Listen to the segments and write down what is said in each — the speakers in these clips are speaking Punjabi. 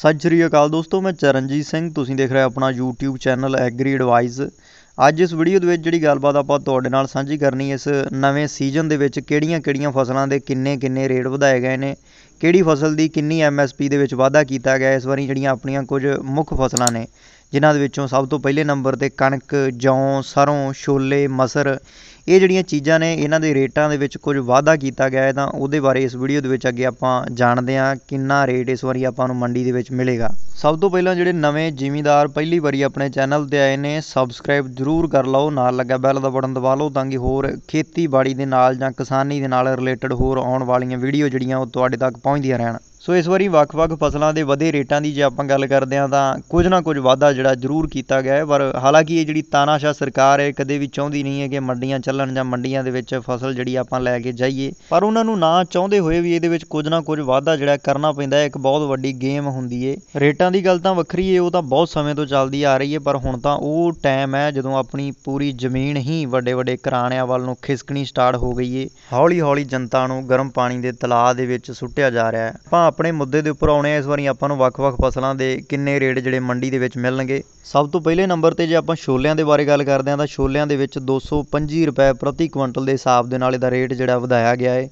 ਸਤਿ ਸ਼੍ਰੀ ਅਕਾਲ ਦੋਸਤੋ ਮੈਂ ਚਰਨਜੀਤ ਸਿੰਘ ਤੁਸੀਂ ਦੇਖ ਰਹੇ ਆਪਣਾ YouTube ਚੈਨਲ ਐਗਰੀ ਐਡਵਾਈਸ ਅੱਜ ਇਸ ਵੀਡੀਓ ਦੇ ਵਿੱਚ ਜਿਹੜੀ ਗੱਲਬਾਤ ਆਪਾਂ ਤੁਹਾਡੇ ਨਾਲ ਸਾਂਝੀ ਕਰਨੀ ਇਸ ਨਵੇਂ ਸੀਜ਼ਨ ਦੇ ਵਿੱਚ ਕਿਹੜੀਆਂ-ਕਿਹੜੀਆਂ ਫਸਲਾਂ ਦੇ ਕਿੰਨੇ-ਕਿੰਨੇ ਰੇਟ ਵਧਾਏ ਗਏ ਨੇ ਕਿਹੜੀ ਫਸਲ ਦੀ ਕਿੰਨੀ ਐਮਐਸਪੀ ਦੇ ਵਿੱਚ ਵਾਧਾ ਕੀਤਾ ਗਿਆ ਇਸ ਵਾਰੀ ਜਿਹੜੀਆਂ ਆਪਣੀਆਂ ਕੁਝ ਮੁੱਖ ਫਸਲਾਂ ਨੇ ਜਿਨ੍ਹਾਂ ਦੇ ਵਿੱਚੋਂ ਸਭ ਤੋਂ ਪਹਿਲੇ ਨੰਬਰ 'ਤੇ ਕਣਕ ਜੌਂ ਸਰੋਂ, ਛੋਲੇ ਮਸਰ ਇਹ ਜਿਹੜੀਆਂ ਚੀਜ਼ਾਂ ਨੇ ਇਹਨਾਂ ਦੇ ਰੇਟਾਂ ਦੇ ਵਿੱਚ ਕੁਝ ਵਾਧਾ ਕੀਤਾ ਗਿਆ ਹੈ ਤਾਂ ਉਹਦੇ ਬਾਰੇ ਇਸ ਵੀਡੀਓ ਦੇ ਵਿੱਚ ਅੱਗੇ ਆਪਾਂ ਜਾਣਦੇ ਹਾਂ ਕਿੰਨਾ ਰੇਟ ਇਸ ਵਾਰੀ ਆਪਾਂ ਨੂੰ ਮੰਡੀ ਦੇ ਵਿੱਚ ਮਿਲੇਗਾ ਸਭ ਤੋਂ ਪਹਿਲਾਂ ਜਿਹੜੇ ਨਵੇਂ ਜ਼ਿਮੀਂਦਾਰ ਪਹਿਲੀ ਵਾਰੀ ਆਪਣੇ ਚੈਨਲ ਤੇ ਆਏ ਨੇ ਸਬਸਕ੍ਰਾਈਬ ਜ਼ਰੂਰ ਕਰ ਲਓ ਨਾਲ ਲੱਗਾ ਬੈਲ ਦਾ ਬਟਨ ਦਬਾ ਲਓ ਤਾਂ ਕਿ ਹੋਰ ਖੇਤੀਬਾੜੀ ਦੇ ਨਾਲ ਜਾਂ ਕਿਸਾਨੀ ਦੇ ਨਾਲ ਰਿਲੇਟਡ ਹੋਰ ਆਉਣ ਵਾਲੀਆਂ ਵੀਡੀਓ ਜਿਹੜੀਆਂ ਉਹ ਤੁਹਾਡੇ ਤੱਕ ਪਹੁੰਚਦੀਆਂ ਰਹਿਣ ਸੋ ਇਸ ਵਾਰੀ ਵੱਖ-ਵੱਖ ਫਸਲਾਂ ਦੇ ਵਧੇ ਰੇਟਾਂ ਦੀ ਜੇ ਆਪਾਂ ਗੱਲ ਕਰਦੇ ਆਂ ਤਾਂ ਕੁਝ ਨਾ ਕੁਝ ਵਾਧਾ ਜਿਹੜਾ ਜ਼ਰੂਰ ਕੀਤਾ ਗਿਆ ਹੈ ਪਰ ਹਾਲਾਂਕਿ ਇਹ ਜਿਹੜੀ ਤਾਨਾਸ਼ਾ ਸਰਕਾਰ ਹੈ ਕਦੇ ਵੀ ਚਾਹੁੰਦੀ ਨਹੀਂ ਹੈ ਕਿ ਮੰਡੀਆਂ ਚੱਲਣ ਜਾਂ ਮੰਡੀਆਂ ਦੇ ਵਿੱਚ ਫਸਲ ਜਿਹੜੀ ਆਪਾਂ ਲੈ ਕੇ ਜਾਈਏ ਪਰ ਉਹਨਾਂ ਨੂੰ ਨਾ ਚਾਹੁੰਦੇ ਹੋਏ ਵੀ ਇਹਦੇ ਵਿੱਚ ਕੁਝ ਨਾ ਕੁਝ ਵਾਧਾ ਜਿਹੜਾ ਕਰਨਾ ਪੈਂਦਾ ਹੈ ਇੱਕ ਬਹੁਤ ਵੱਡੀ ਗੇਮ ਹੁੰਦੀ ਏ ਰੇਟਾਂ ਦੀ ਗੱਲ ਤਾਂ ਵੱਖਰੀ ਏ ਉਹ ਤਾਂ ਬਹੁਤ ਸਮੇਂ ਤੋਂ ਚੱਲਦੀ ਆ ਰਹੀ ਏ ਪਰ ਹੁਣ ਤਾਂ ਉਹ ਟਾਈਮ ਹੈ ਜਦੋਂ ਆਪਣੀ ਪੂਰੀ ਜ਼ਮੀਨ ਹੀ ਵੱਡੇ-ਵੱਡੇ ਘਰਾਣਿਆਂ ਵੱਲ ਨੂੰ ਖਿਸਕਣੀ ਸਟਾਰਟ ਹੋ ਗਈ ਏ ਹੌਲੀ-ਹੌਲੀ ਜਨਤਾ ਨੂੰ ਗਰਮ ਪਾਣੀ ਦੇ ਤਲਾਅ ਦੇ ਵਿੱਚ ਸੁੱਟਿਆ ਜਾ ਰਿਹਾ ਹੈ ਆਪਣੇ ਮੁੱਦੇ ਦੇ ਉੱਪਰ ਆਉਣੇ ਆ ਇਸ ਵਾਰੀ ਆਪਾਂ ਨੂੰ ਵੱਖ-ਵੱਖ ਫਸਲਾਂ ਦੇ ਕਿੰਨੇ ਰੇਟ ਜਿਹੜੇ ਮੰਡੀ ਦੇ ਵਿੱਚ ਮਿਲਣਗੇ ਸਭ ਤੋਂ ਪਹਿਲੇ ਨੰਬਰ ਤੇ ਜੇ ਆਪਾਂ ਛੋਲਿਆਂ ਦੇ ਬਾਰੇ ਗੱਲ ਕਰਦੇ ਆਂ ਤਾਂ ਛੋਲਿਆਂ ਦੇ ਵਿੱਚ 225 ਰੁਪਏ ਪ੍ਰਤੀ ਕੁਇੰਟਲ ਦੇ ਹਿਸਾਬ ਦੇ ਨਾਲ ਇਹਦਾ ਰੇਟ ਜਿਹੜਾ ਵਧਾਇਆ ਗਿਆ ਹੈ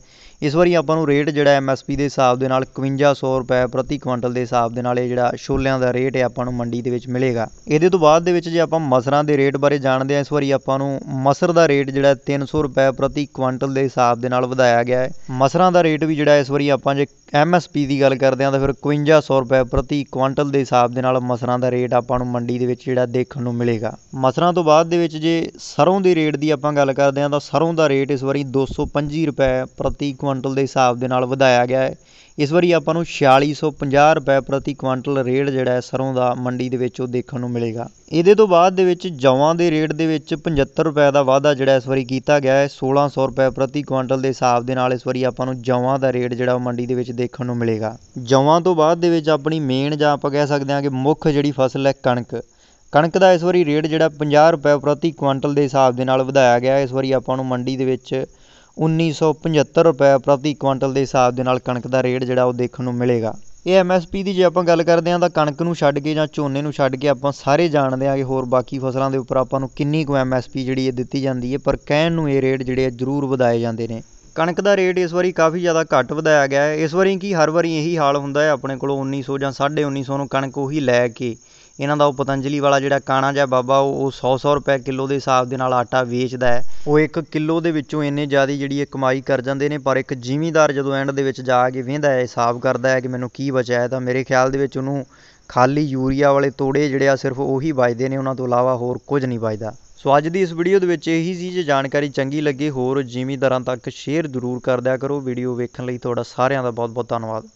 ਇਸ ਵਾਰੀ ਆਪਾਂ ਨੂੰ ਰੇਟ ਜਿਹੜਾ ਐਮ ਐਸ ਪੀ ਦੇ ਹਿਸਾਬ ਦੇ ਨਾਲ 5100 ਰੁਪਏ ਪ੍ਰਤੀ ਕੁਇੰਟਲ ਦੇ ਹਿਸਾਬ ਦੇ ਨਾਲ ਇਹ ਜਿਹੜਾ ਛੋਲਿਆਂ ਦਾ ਰੇਟ ਹੈ ਆਪਾਂ ਨੂੰ ਮੰਡੀ ਦੇ ਵਿੱਚ ਮਿਲੇਗਾ ਇਹਦੇ ਤੋਂ ਬਾਅਦ ਦੇ ਵਿੱਚ ਜੇ ਆਪਾਂ ਮਸਰਾਂ ਦੇ ਰੇਟ ਬਾਰੇ ਜਾਣਦੇ ਆ ਇਸ ਵਾਰੀ ਆਪਾਂ ਨੂੰ ਮਸਰ ਦਾ ਰੇਟ ਜਿਹੜਾ 300 ਰੁਪਏ ਪ੍ਰਤੀ ਕੁਇੰਟਲ ਦੇ ਹਿਸਾਬ ਦੇ ਨਾਲ ਵਧਾਇਆ ਗਿਆ ਹੈ ਮਸਰਾਂ ਦਾ ਰੇਟ ਵੀ ਜਿਹੜਾ ਇਸ ਵਾਰੀ ਆਪਾਂ ਜੇ ਐਮ ਐਸ ਪੀ ਦੀ ਗੱਲ ਕਰਦੇ ਆ ਤਾਂ ਫਿਰ 5100 ਰੁਪਏ ਪ੍ਰਤੀ ਕੁਇੰਟਲ ਦੇ ਹਿਸਾਬ ਦੇ ਨਾਲ ਮਸਰਾਂ ਦਾ ਰੇਟ ਆਪਾਂ ਨੂੰ ਮੰਡੀ ਦੇ ਵਿੱਚ ਜਿਹੜਾ ਦੇਖਣ ਨੂੰ ਮਿਲੇਗਾ ਮਸਰਾਂ ਤੋਂ ਬਾਅਦ ਦੇ ਵਿੱਚ ਜੇ ਸਰੋਂ ਦੇ ਰੇਟ ਦੀ ਆਪਾਂ ਗੱਲ ਕਰਦੇ ਆ ਤਾਂ ਸਰੋਂ ਦਾ ਰੇਟ ਇਸ ਵਾਰੀ 225 ਰੁਪਏ ਪ੍ਰਤੀ ਕੁਇੰਟਲ ਦੇ ਹਿਸਾਬ ਦੇ ਨਾਲ ਵਧਾਇਆ ਗਿਆ ਹੈ ਇਸ ਵਾਰੀ ਆਪਾਂ ਨੂੰ 4650 ਰੁਪਏ ਪ੍ਰਤੀ ਕੁਇੰਟਲ ਰੇਟ ਜਿਹੜਾ ਹੈ ਸਰੋਂ ਦਾ ਮੰਡੀ ਦੇ ਵਿੱਚ ਉਹ ਦੇਖਣ ਨੂੰ ਮਿਲੇਗਾ ਇਹਦੇ ਤੋਂ ਬਾਅਦ ਦੇ ਵਿੱਚ ਜਵਾਂ ਦੇ ਰੇਟ ਦੇ ਵਿੱਚ 75 ਰੁਪਏ ਦਾ ਵਾਧਾ ਜਿਹੜਾ ਇਸ ਵਾਰੀ ਕੀਤਾ ਗਿਆ ਹੈ 1600 ਰੁਪਏ ਪ੍ਰਤੀ ਕੁਇੰਟਲ ਦੇ ਹਿਸਾਬ ਦੇ ਨਾਲ ਇਸ ਵਾਰੀ ਆਪਾਂ ਨੂੰ ਜਵਾਂ ਦਾ ਰੇਟ ਜਿਹੜਾ ਉਹ ਮੰਡੀ ਦੇ ਵਿੱਚ ਦੇਖਣ ਨੂੰ ਮਿਲੇਗਾ ਜਵਾਂ ਤੋਂ ਬਾਅਦ ਦੇ ਵਿੱਚ ਆਪਣੀ ਮੇਨ ਜਾਂ ਆਪਾਂ ਕਹਿ ਸਕਦੇ ਹਾਂ ਕਿ ਮੁੱਖ ਜਿਹੜੀ ਫਸਲ ਹੈ ਕਣਕ ਕਣਕ ਦਾ ਇਸ ਵਾਰੀ ਰੇਟ ਜਿਹੜਾ 50 ਰੁਪਏ ਪ੍ਰਤੀ ਕੁਇੰਟਲ ਦੇ ਹਿਸਾਬ ਦੇ ਨਾਲ ਵਧਾਇਆ ਗਿਆ ਇਸ ਵਾਰੀ ਆਪਾਂ ਨੂੰ ਮੰਡੀ ਦੇ ਵਿੱਚ 1975 ਰੁਪਏ ਪ੍ਰਤੀ ਕੁਇੰਟਲ ਦੇ ਹਿਸਾਬ ਦੇ ਨਾਲ ਕਣਕ ਦਾ ਰੇਟ ਜਿਹੜਾ ਉਹ ਦੇਖਣ ਨੂੰ ਮਿਲੇਗਾ ਇਹ ਐਮਐਸਪੀ ਦੀ ਜੇ ਆਪਾਂ ਗੱਲ ਕਰਦੇ ਹਾਂ ਤਾਂ ਕਣਕ ਨੂੰ ਛੱਡ ਕੇ ਜਾਂ ਝੋਨੇ ਨੂੰ ਛੱਡ ਕੇ ਆਪਾਂ ਸਾਰੇ ਜਾਣਦੇ ਹਾਂ ਕਿ ਹੋਰ ਬਾਕੀ ਫਸਲਾਂ ਦੇ ਉੱਪਰ ਆਪਾਂ ਨੂੰ ਕਿੰਨੀ ਕੁ ਐਮਐਸਪੀ ਜਿਹੜੀ ਇਹ ਦਿੱਤੀ ਜਾਂਦੀ ਹੈ ਪਰ ਕਹਿਣ ਨੂੰ ਇਹ ਰੇਟ ਜਿਹੜੇ ਜ਼ਰੂਰ ਵਧਾਏ ਜਾਂਦੇ ਨੇ ਕਣਕ ਦਾ ਰੇਟ ਇਸ ਵਾਰੀ ਕਾਫੀ ਜ਼ਿਆਦਾ ਘੱਟ ਵਧਾਇਆ ਗਿਆ ਹੈ ਇਸ ਵਾਰੀ ਕੀ ਹਰ ਵਾਰੀ ਇਹੀ ਹਾਲ ਹੁੰਦਾ ਹੈ ਆਪਣੇ ਕੋਲ 1900 ਜਾਂ 1950 ਨੂੰ ਕਣਕ ਉਹੀ ਲੈ ਕੇ ਇਹਨਾਂ ਦਾ ਉਹ ਪਤੰਜਲੀ ਵਾਲਾ ਜਿਹੜਾ ਕਾਣਾ ਜਿਹਾ ਬਾਬਾ ਉਹ ਸੌ ਸੌ ਰੁਪਏ ਕਿਲੋ ਦੇ ਹਿਸਾਬ ਦੇ ਨਾਲ ਆਟਾ ਵੇਚਦਾ ਹੈ ਉਹ ਇੱਕ ਕਿਲੋ ਦੇ ਵਿੱਚੋਂ ਇੰਨੇ ਜ਼ਿਆਦਾ ਜਿਹੜੀ ਇਹ ਕਮਾਈ ਕਰ ਜਾਂਦੇ ਨੇ ਪਰ ਇੱਕ ਜ਼ਿਮੀਂਦਾਰ ਜਦੋਂ ਐਂਡ ਦੇ ਵਿੱਚ ਜਾ ਕੇ ਵੇਂਦਾ ਹੈ ਹਿਸਾਬ ਕਰਦਾ ਹੈ ਕਿ ਮੈਨੂੰ ਕੀ ਬਚਿਆ ਤਾਂ ਮੇਰੇ ਖਿਆਲ ਦੇ ਵਿੱਚ ਉਹਨੂੰ ਖਾਲੀ ਯੂਰੀਆ ਵਾਲੇ ਤੋੜੇ ਜਿਹੜੇ ਆ ਸਿਰਫ ਉਹੀ ਬਚਦੇ ਨੇ ਉਹਨਾਂ ਤੋਂ ਇਲਾਵਾ ਹੋਰ ਕੁਝ ਨਹੀਂ ਬਚਦਾ ਸੋ ਅੱਜ ਦੀ ਇਸ ਵੀਡੀਓ ਦੇ ਵਿੱਚ ਇਹੀ ਸੀ ਜੇ ਜਾਣਕਾਰੀ ਚੰਗੀ ਲੱਗੇ ਹੋਰ ਜ਼ਿਮੀਂਦਾਰਾਂ ਤੱਕ ਸ਼ੇਅਰ ਜ਼ਰੂਰ ਕਰ ਦਿਆ ਕਰੋ ਵੀਡੀਓ ਵੇਖਣ ਲਈ ਤੁਹਾਡਾ ਸਾਰਿਆਂ ਦਾ ਬਹੁਤ ਬਹੁਤ ਧੰਨਵਾਦ